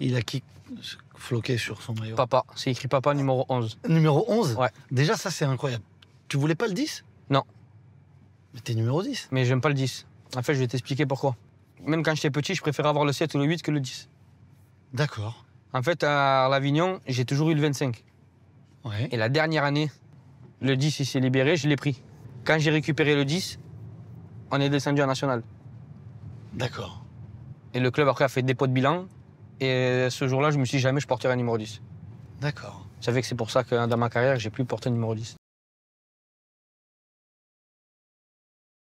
Il a qui floqué sur son maillot Papa, c'est écrit papa numéro 11. Numéro 11 Ouais. Déjà, ça, c'est incroyable. Tu voulais pas le 10 Non. Mais t'es numéro 10. Mais j'aime pas le 10. En fait, je vais t'expliquer pourquoi. Même quand j'étais petit, je préférais avoir le 7 ou le 8 que le 10. D'accord. En fait, à l'Avignon, j'ai toujours eu le 25. Ouais. Et la dernière année, le 10 il s'est libéré, je l'ai pris. Quand j'ai récupéré le 10, on est descendu en national. D'accord. Et le club après a fait dépôt de bilan. Et ce jour-là, je me suis dit jamais je porterai un numéro 10. D'accord. Vous savez que c'est pour ça que dans ma carrière, j'ai plus porté un numéro 10.